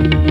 Thank you.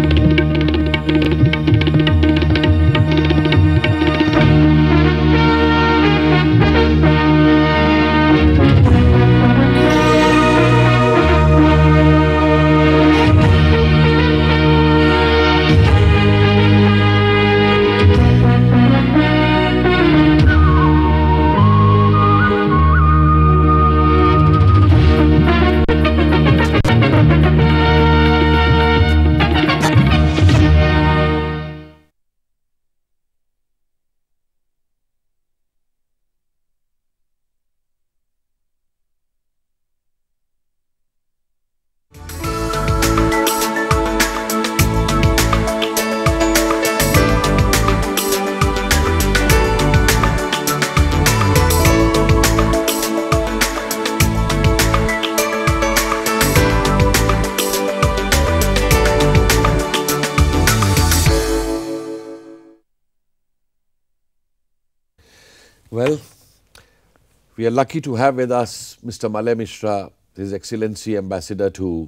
We are lucky to have with us Mr. Malay Mishra, His Excellency Ambassador to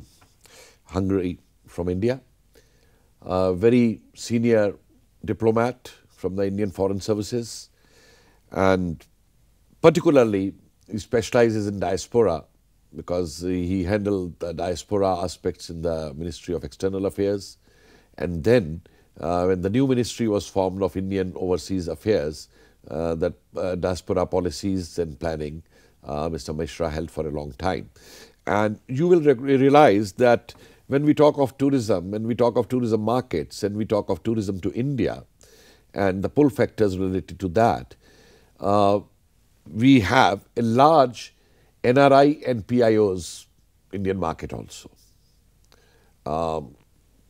Hungary from India, a very senior diplomat from the Indian Foreign Services, and particularly he specializes in diaspora because he handled the diaspora aspects in the Ministry of External Affairs. And then, uh, when the new ministry was formed of Indian Overseas Affairs, uh, that uh, diaspora policies and planning uh, Mr. Mishra held for a long time. And you will re realize that when we talk of tourism, when we talk of tourism markets, and we talk of tourism to India and the pull factors related to that, uh, we have a large NRI and PIOs Indian market also. Um,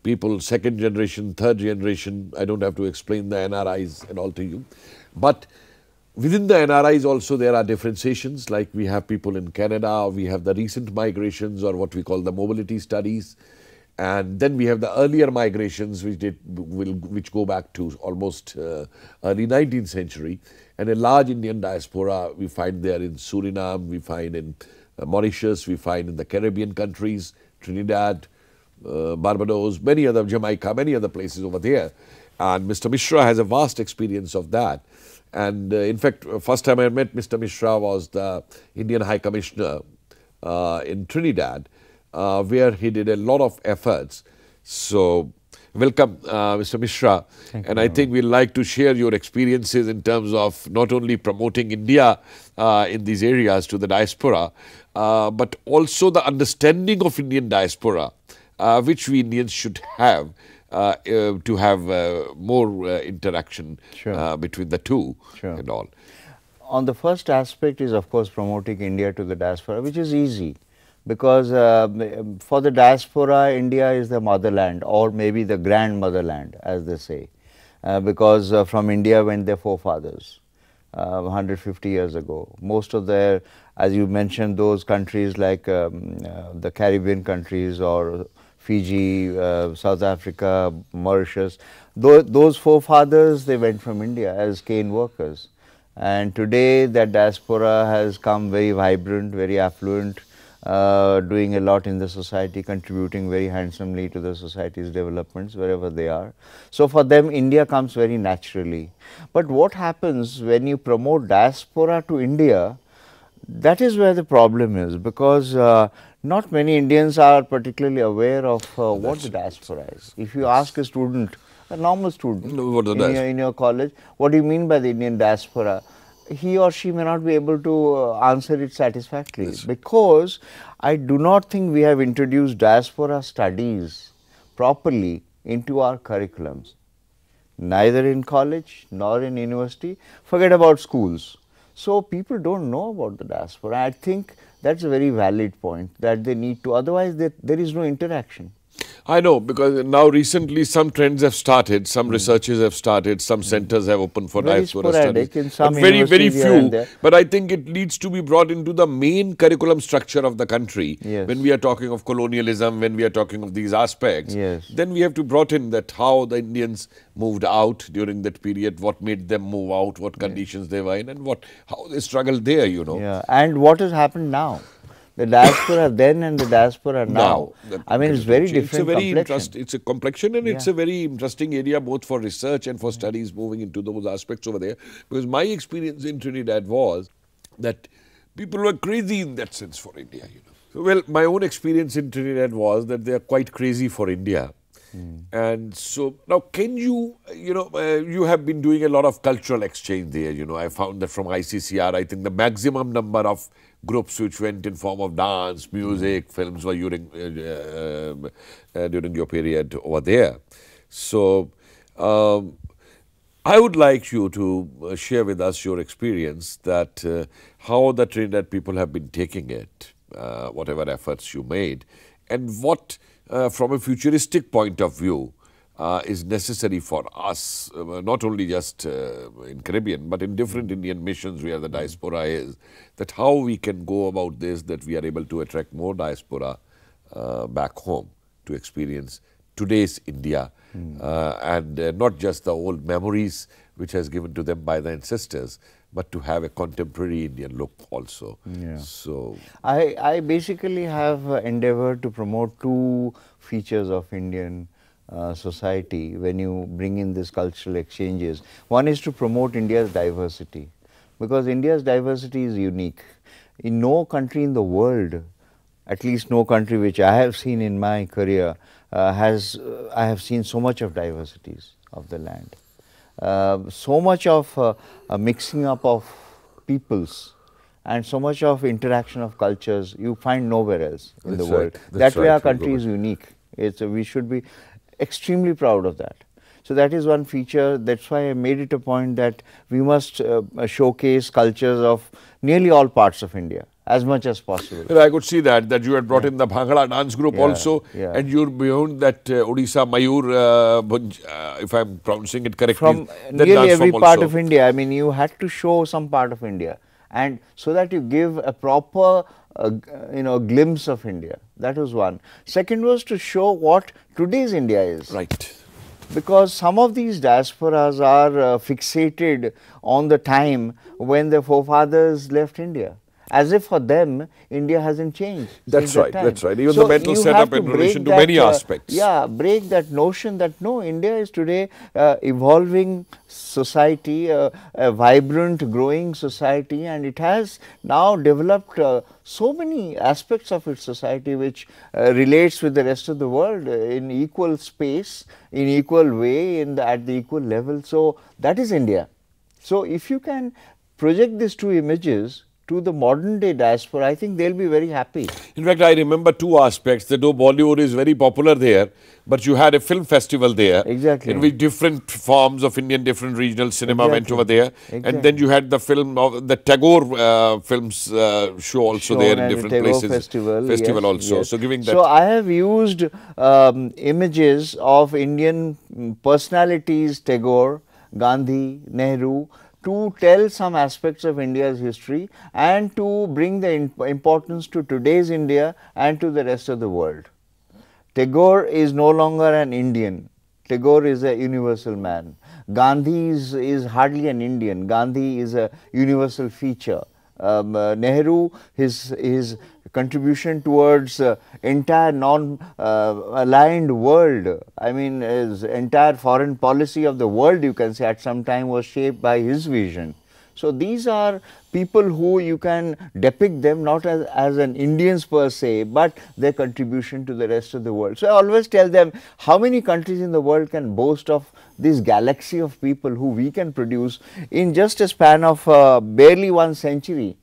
people, second generation, third generation. I don't have to explain the NRIs and all to you. But within the NRIs also there are differentiations like we have people in Canada, we have the recent migrations or what we call the mobility studies. And then we have the earlier migrations which, did, will, which go back to almost uh, early 19th century. And a large Indian diaspora we find there in Suriname, we find in uh, Mauritius, we find in the Caribbean countries, Trinidad, uh, Barbados, many other Jamaica, many other places over there. And Mr. Mishra has a vast experience of that. And uh, in fact, first time I met Mr. Mishra was the Indian High Commissioner uh, in Trinidad, uh, where he did a lot of efforts. So, welcome, uh, Mr. Mishra. Thank and I think we'd like to share your experiences in terms of not only promoting India in these areas to the diaspora, but also the understanding of Indian diaspora uh, which we Indians should have uh, uh to have uh, more uh, interaction sure. between the two sure. and all. On the first aspect is of course promoting India to the diaspora, which is easy because for the diaspora, India is the motherland or maybe the grandmotherland, as they say. because from India went their forefathers. Uh, 150 years ago. Most of their, as you mentioned, those countries like um, uh, the Caribbean countries or Fiji, uh, South Africa, Mauritius. Th those forefathers, they went from India as cane workers. And today that diaspora has come very vibrant, very affluent, uh, doing a lot in the society, contributing very handsomely to the society's developments wherever they are. So for them India comes very naturally. But what happens when you promote diaspora to India, that is where the problem is because uh, not many Indians are particularly aware of uh, what the diaspora is. If you ask a student, a normal student in, your, in, your, college, what do you mean by the Indian diaspora? He or she may not be able to uh, answer it satisfactorily yes. because I do not think we have introduced diaspora studies properly into our curriculums, neither in college nor in university. Forget about schools so people don't know about the diaspora. I think that's a very valid point that they need to, otherwise there is no interaction. I know because now recently some trends have started, some mm. researches have started, some mm. centers have opened for diaspora studies. In some but very, very few. But I think it needs to be brought into the main curriculum structure of the country. Yes. When we are talking of colonialism, when we are talking of these aspects, yes. then we have to brought in that how the Indians moved out during that period, what made them move out, what conditions yes. they were in, and what how they struggled there. You know. Yeah. And what has happened now? The diaspora then and the diaspora now. now I mean, it's very different. It's a very interesting. It's a complexion, and yeah. it's a very interesting area both for research and for studies moving into those aspects over there. Because my experience in Trinidad was that people were crazy in that sense for India. You know. So, well, my own experience in Trinidad was that they are quite crazy for India. Mm. And so now, can you, you know, uh, you have been doing a lot of cultural exchange there. You know, I found that from ICCR, I think the maximum number of groups which went in form of dance, music, films were during, uh, um, uh, during your period over there. So um, I would like you to uh, share with us your experience that uh, how the Trinidad people have been taking it, uh, whatever efforts you made, and what, uh, from a futuristic point of view, uh, is necessary for us, uh, not only just uh, in Caribbean, but in different Indian missions where the diaspora is, that how we can go about this, that we are able to attract more diaspora uh, back home to experience today's India mm. and uh, not just the old memories which has given to them by the ancestors, but to have a contemporary Indian look also. Yeah. So I, I basically have endeavored to promote two features of Indian uh, society when you bring in these cultural exchanges. One is to promote India's diversity because India's diversity is unique. In no country in the world, at least no country which I have seen in my career, uh, has uh, I have seen so much of diversities of the land, uh, so much of uh, a mixing up of peoples and so much of interaction of cultures you find nowhere else in That's the world. Right. That way right. our country is unique. It's, we should be extremely proud of that. So that is one feature. That's why I made it a point that we must uh, uh showcase cultures of nearly all parts of India as much as possible. I could see that that you had brought yeah. in the Bhangra dance group yeah, also, yeah. and you're beyond that uh, Odisha Mayur, uh, uh, if I'm pronouncing it correctly. From nearly every part also. of India. I mean, you had to show some part of India and so that you give a proper uh, you know glimpse of India. That was one. Second was to show what today's India is. Right. Because some of these diasporas are uh, fixated on the time when their forefathers left India as if for them India hasn't changed. That's right, that that's right. Even so the mental setup in relation to many uh, aspects. Yeah, break that notion that no, India is today uh, evolving society, uh, a vibrant, growing society, and it has now developed uh, so many aspects of its society which uh, relates with the rest of the world uh, in equal space, in equal way, in the, at the equal level. So, that is India. So, if you can project these two images to the modern day diaspora, I think they'll be very happy. In fact, I remember two aspects that though Bollywood is very popular there, but you had a film festival there. Exactly. In which different forms of Indian, different regional cinema exactly. went over there. Exactly. And then you had the film of the Tagore uh, films uh, show also Shown there in different places. Festival. Festival yes, also. Yes. So giving that. So I have used um, images of Indian mm, personalities, Tagore, Gandhi, Nehru, to tell some aspects of India's history and to bring the importance to today's India and to the rest of the world. Tagore is no longer an Indian, Tagore is a universal man. Gandhi is, is hardly an Indian, Gandhi is a universal feature. Um, uh, Nehru, his, his contribution towards uh, entire non-aligned uh, world. I mean, his entire foreign policy of the world, you can say, at some time was shaped by his vision. So, these are people who you can depict them not as, as an Indians per se, but their contribution to the rest of the world. So, I always tell them how many countries in the world can boast of this galaxy of people who we can produce in just a span of uh, barely one century.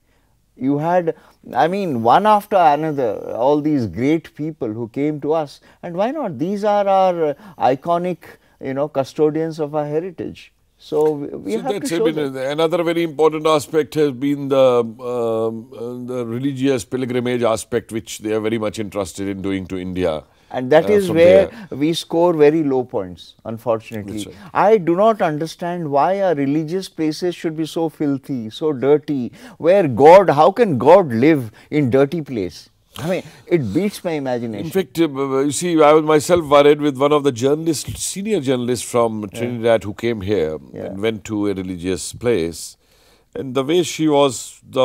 You had, I mean, one after another, all these great people who came to us and why not? These are our iconic, you know, custodians of our heritage. So, we so have to show been, Another very important aspect has been the, um, uh, the religious pilgrimage aspect which they are very much interested in doing to India and that uh, is where we score very low points unfortunately right. i do not understand why our religious places should be so filthy so dirty where god how can god live in dirty place I mean, it beats my imagination. In fact, uh, uh you see, I was myself worried with one of the journalists, senior journalists from Trinidad yeah. who came here yeah. and went to a religious place and the way she was the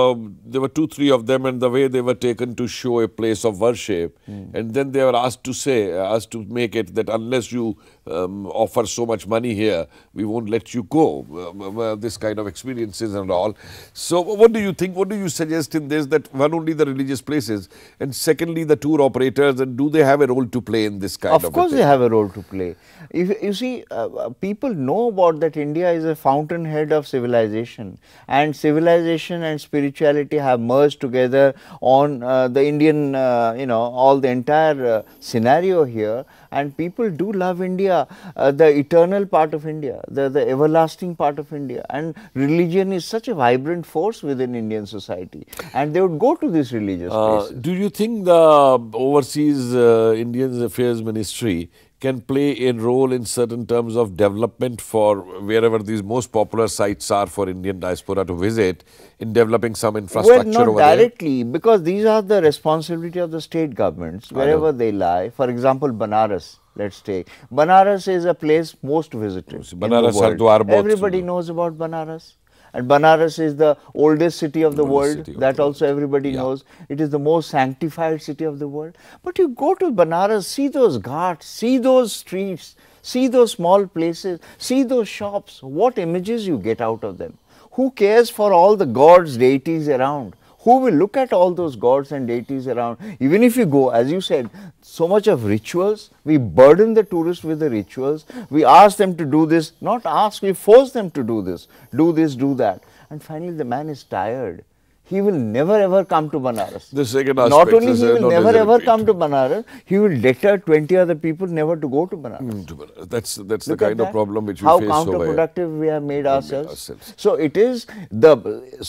there were two three of them and the way they were taken to show a place of worship mm. and then they were asked to say asked to make it that unless you um, offer so much money here, we won't let you go. Um, um, uh, this kind of experiences and all. So, what do you think? What do you suggest in this? That one only the religious places, and secondly the tour operators, and do they have a role to play in this kind of? Of course, they have a role to play. You, you see, uh, uh, people know about that India is a fountainhead of civilization, and civilization and spirituality have merged together on uh, the Indian, uh, you know, all the entire uh, scenario here and people do love India, uh, the eternal part of India, the, the everlasting part of India and religion is such a vibrant force within Indian society and they would go to these religious uh, places. Do you think the overseas uh, Indian Affairs Ministry can play a role in certain terms of development for wherever these most popular sites are for Indian diaspora to visit in developing some infrastructure well, not over directly there? because these are the responsibility of the state governments wherever they lie. For example, Banaras, let's take. Banaras is a place most visited. Banaras, in the world. Everybody knows about Banaras. And Banaras is the oldest city of the oldest world. Of that the also world. everybody yeah. knows. It is the most sanctified city of the world. But you go to Banaras, see those ghats, see those streets, see those small places, see those shops. What images you get out of them? Who cares for all the gods, deities around? who will look at all those gods and deities around. Even if you go, as you said, so much of rituals, we burden the tourists with the rituals, we ask them to do this, not ask, we force them to do this, do this, do that. And finally, the man is tired he will never ever come to Banaras. The second aspect. Not only he uh, will never ever repeat. come to Banaras, he will deter 20 other people never to go to Banaras. Mm, that's that's the kind that. of problem which we How face. How counterproductive we have made ourselves. made ourselves. So it is the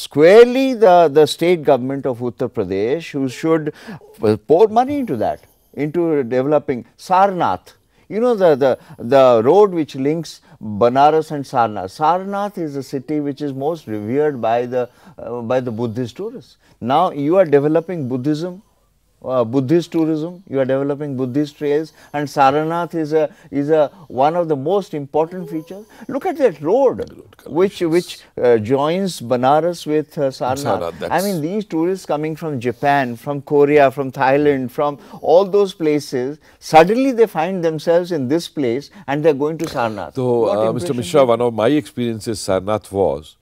squarely the, the state government of Uttar Pradesh who should uh, pour money into that, into developing Sarnath. You know the, the, the road which links Banaras and Sarnath. Sarnath is a city which is most revered by the, uh, by the Buddhist tourists. Now you are developing Buddhism uh, Buddhist tourism, you are developing Buddhist trails and Saranath is a is a one of the most important features. Look at that road, which which uh, joins Banaras with uh, Saranath. Saranath I mean these tourists coming from Japan, from Korea, from Thailand, from all those places, suddenly they find themselves in this place and they are going to Saranath. So uh, Mr. Mishra, one of my experiences Saranath was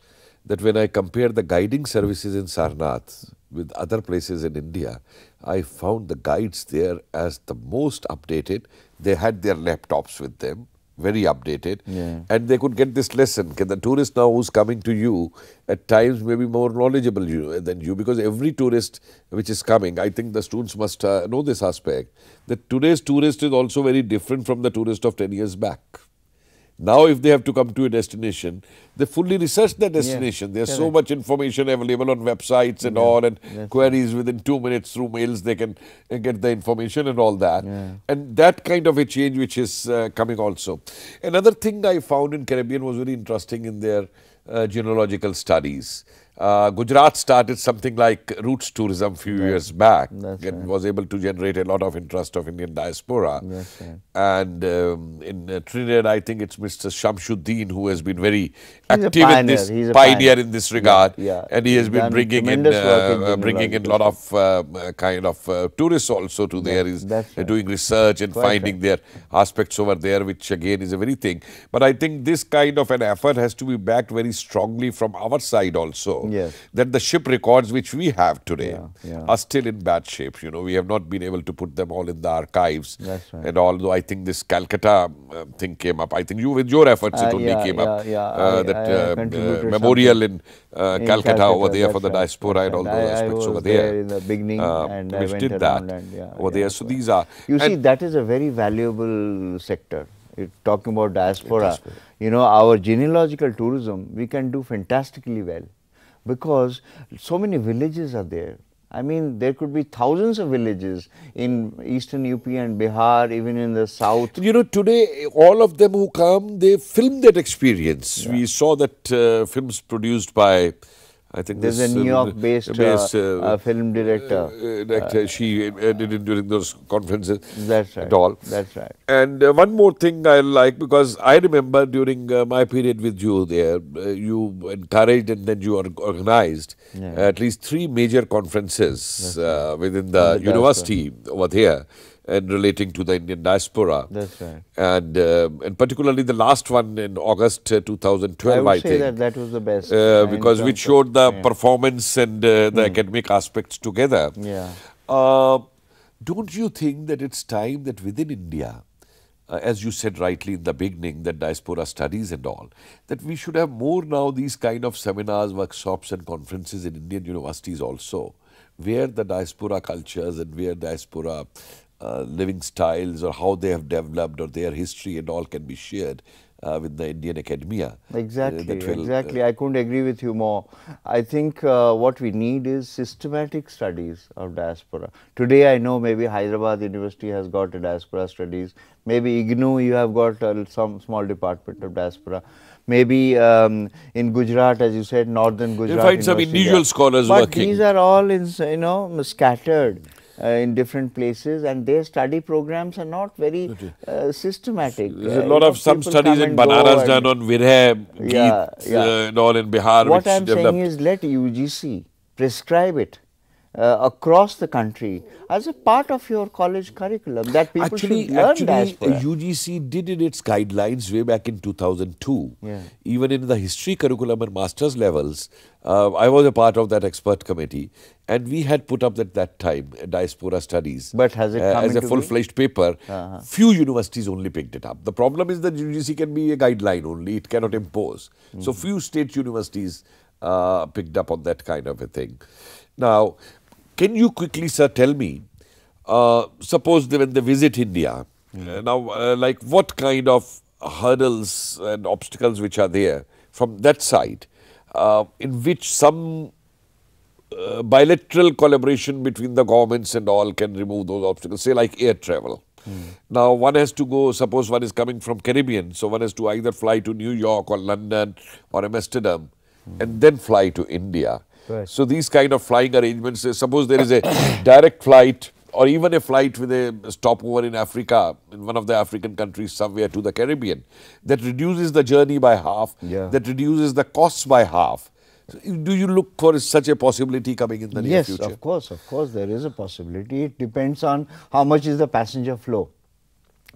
that when I compared the guiding services in Sarnath with other places in India, I found the guides there as the most updated. They had their laptops with them, very updated, yeah. and they could get this lesson. Can the tourist now who's coming to you at times may be more knowledgeable you, than you? Because every tourist which is coming, I think the students must uh, know this aspect that today's tourist is also very different from the tourist of 10 years back. Now, if they have to come to a destination, they fully research their destination. Yeah, There's correct. so much information available on websites and yeah, all, and queries within two minutes through mails, they can uh, get the information and all that. And that kind of a change which is uh, coming also. Another thing I found in Caribbean was very interesting in their uh, genealogical studies. Uh, Gujarat started something like roots tourism a few right. years back That's and right. was able to generate a lot of interest of Indian diaspora. Right. And um, in uh, Trinidad, I think it's Mr. Shamsuddin who has been very He's active in this, pioneer, pioneer, in this regard. Yeah. Yeah. And he has He's been bringing in, uh, uh, bringing in a lot of uh, uh, kind of tourists also to yeah. there. He's doing research and Quite finding their aspects over there, which again is a very thing. But I think this kind of an effort has to be backed very strongly from our side also yes. that the ship records which we have today yeah, yeah. are still in bad shape. You know, we have not been able to put them all in the archives. That's right. And although I think this Calcutta uh, thing came up, I think you with your efforts uh, it only yeah, came up. Uh, I, that I uh, uh, memorial in, uh, in, Calcutta, over there for the diaspora and, and all I, those aspects over there. there. In the beginning, and which did that and, over there. So these are. You see, that is a very valuable sector. talking about diaspora, diaspora, you know, our genealogical tourism, we can do fantastically well because so many villages are there. I mean, there could be thousands of villages in eastern UP and Bihar, even in the south. You know, today, all of them who come, they film that experience. Yeah. We saw that uh, films produced by I think there's this, a New um, York-based based, uh, uh, uh, film director. director she did during those conferences. That's right. At all. That's right. And one more thing I like because I remember during my period with you there, you encouraged and then you organized yeah. at least three major conferences within the, the university over there and relating to the Indian diaspora. That's right. And um, and particularly the last one in August uh, 2012, I, would I say think, that that was the best uh, because which showed the yeah. performance and uh, the mm. academic aspects together. Yeah. Uh, don't you think that it's time that within India? Uh, as you said rightly in the beginning, that diaspora studies and all, that we should have more now these kind of seminars, workshops, and conferences in Indian universities also, where the diaspora cultures and where diaspora uh, living styles or how they have developed or their history and all can be shared uh, with the Indian academia. Uh, exactly, uh, will, exactly. I couldn't agree with you more. I think uh, what we need is systematic studies of diaspora. Today I know maybe Hyderabad University has got a diaspora studies, maybe IGNU you have got some small department of diaspora maybe um, in Gujarat, as you said, northern Gujarat. You find some individual scholars but working. But these are all, in, you know, scattered uh, in different places and their study programs are not very uh, systematic. There's a uh, lot of some studies in Banaras done on Virhay, yeah, Geet, yeah. Uh, and all in Bihar. What I'm saying is let UGC prescribe it uh, across the country as a part of your college curriculum that people actually, should learn actually, diaspora. UGC did in its guidelines way back in 2002. Yeah. Even in the history curriculum and master's levels, uh, I was a part of that expert committee and we had put up at that time uh, diaspora studies. But has it uh, As a full-fledged paper, -huh. few universities only picked it up. The problem is that UGC can be a guideline only, it cannot impose. Mm -hmm. So few state universities uh, picked up on that kind of a thing. Now, can you quickly, sir, tell me, uh, suppose they, when they visit India, hmm. uh, now, uh, like what kind of hurdles and obstacles which are there from that side, uh, in which some uh, bilateral collaboration between the governments and all can remove those obstacles, say like air travel. Mm. Now one has to go, suppose one is coming from Caribbean, so one has to either fly to New York or London or Amsterdam mm. and then fly to India. Right. So these kind of flying arrangements, uh, suppose there is a direct flight or even a flight with a stopover in Africa, in one of the African countries somewhere to the Caribbean, that reduces the journey by half, yeah. that reduces the costs by half. do you look for such a possibility coming in the yes, near future? Yes, of course, of course, there is a possibility. It depends on how much is the passenger flow.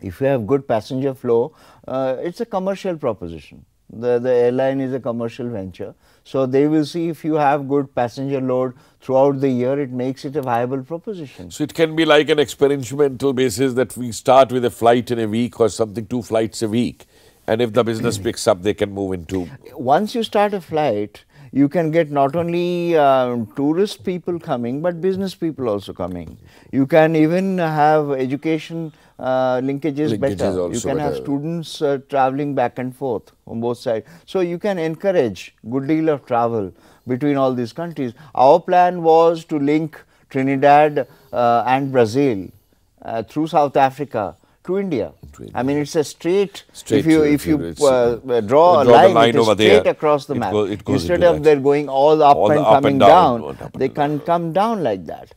If you have good passenger flow, uh, it's a commercial proposition. The, the airline is a commercial venture. So they will see if you have good passenger load throughout the year, it makes it a viable proposition. So it can be like an experimental basis that we start with a flight in a week or something, two flights a week. And if the business picks up, they can move into. Once you start a flight, you can get not only um, tourist people coming, but business people also coming. You can even have education uh, better. you can better. have students uh, traveling back and forth on both sides. So you can encourage good deal of travel between all these countries. Our plan was to link Trinidad uh, and Brazil uh, through South Africa to India. India. I mean, it's a straight. straight if you if you uh, uh, uh, draw, draw a line, line it is straight there. across the it map. Goes, Instead of they're going all up all and up coming and down, down, down, they can come down like that.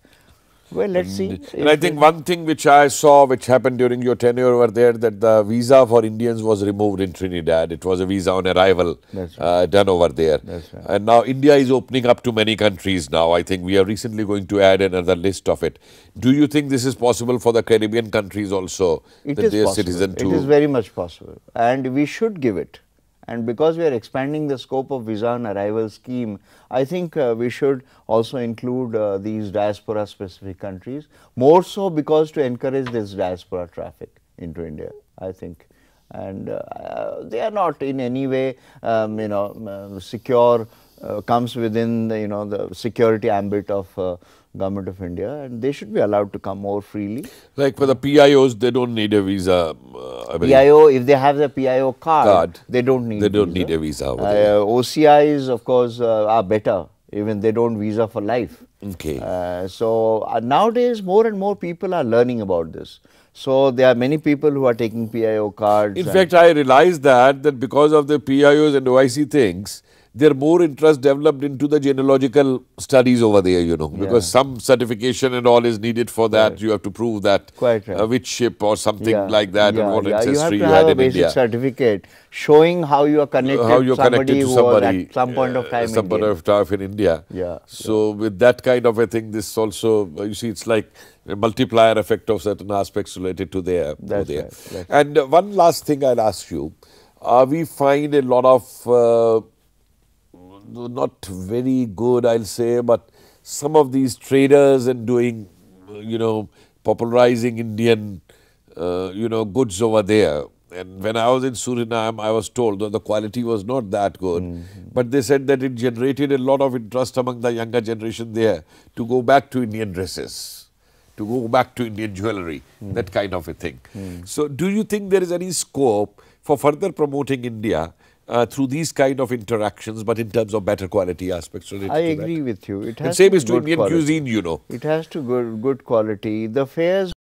Well, let's and, see. And I think one thing which I saw which happened during your tenure over there that the visa for Indians was removed in Trinidad. It was a visa on arrival uh, right. uh, done over there. Right. And now India is opening up to many countries now. I think we are recently going to add another list of it. Do you think this is possible for the Caribbean countries also? It is possible. It is very much possible. And we should give it. And because we are expanding the scope of visa on arrival scheme, I think uh, we should also include uh, these diaspora specific countries, more so because to encourage this diaspora traffic into India, I think. And uh, they are not in any way, um, you know, um, secure uh, comes within the, you know the security ambit of uh, government of India and they should be allowed to come more freely. Like for the PIOs, they don't need a visa. Uh, PIO, if they have the PIO card, card they don't need. They don't visa. need a visa. OCIs, uh, of course, uh, are better. Even they don't visa for life. Okay. Uh, so nowadays, more and more people are learning about this. So there are many people who are taking PIO cards. In fact, I realized that that because of the PIOs and OIC things, they're more interest developed into the genealogical studies over there, you know, yeah. because some certification and all is needed for that. Right. You have to prove that Quite right. which ship or something yeah. like that yeah. and what ancestry you, have to you have had a in basic India. certificate showing how you are connected, how you're somebody connected to somebody at some point of time. Some point of time in India. Yeah. So with that kind of a thing, this also you see, it's like a multiplier effect of certain aspects related to there. That's there. Right. That's and uh, one last thing I'll ask you. Uh, we find a lot of uh, not very good, I'll say, but some of these traders and doing, you know, popularizing Indian, uh, you know, goods over there. And when I was in Suriname, I was told that the quality was not that good. Mm -hmm. But they said that it generated a lot of interest among the younger generation there to go back to Indian dresses, to go back to Indian jewelry, mm -hmm. that kind of a thing. Mm -hmm. So, do you think there is any scope for further promoting India uh, through these kind of interactions, but in terms of better quality aspects related I agree that. with you. It has and same is to Indian quality. cuisine, you know. It has to go good quality. The fares